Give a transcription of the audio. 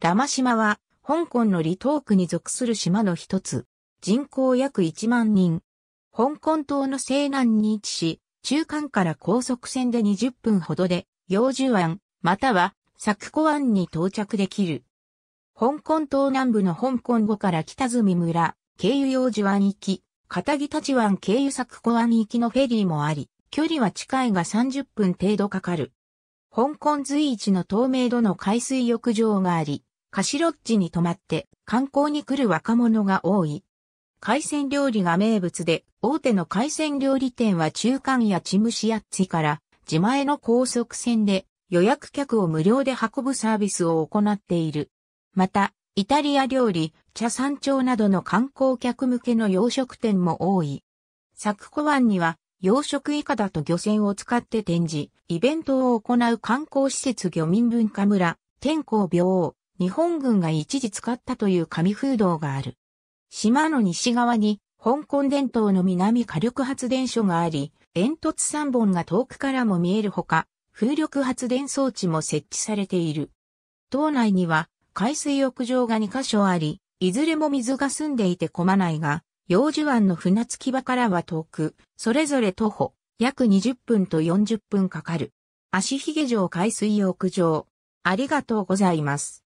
ラマ島は、香港の離島区に属する島の一つ。人口約1万人。香港島の西南に位置し、中間から高速船で20分ほどで、洋寿湾、または、佐久湖湾に到着できる。香港島南部の香港後から北住村、経由洋寿湾行き、片木立湾経由佐久湖湾行きのフェリーもあり、距離は近いが30分程度かかる。香港随一の透明度の海水浴場があり、カシロッジに泊まって観光に来る若者が多い。海鮮料理が名物で、大手の海鮮料理店は中間やチムシアッチから自前の高速船で予約客を無料で運ぶサービスを行っている。また、イタリア料理、茶山町などの観光客向けの洋食店も多い。佐久湾には養殖イカだと漁船を使って展示、イベントを行う観光施設漁民文化村、天候病王、日本軍が一時使ったという紙風洞がある。島の西側に香港伝統の南火力発電所があり、煙突3本が遠くからも見えるほか、風力発電装置も設置されている。島内には海水浴場が2カ所あり、いずれも水が澄んでいて混まないが、洋樹湾の船着き場からは遠く、それぞれ徒歩、約20分と40分かかる。足髭城海水浴場。ありがとうございます。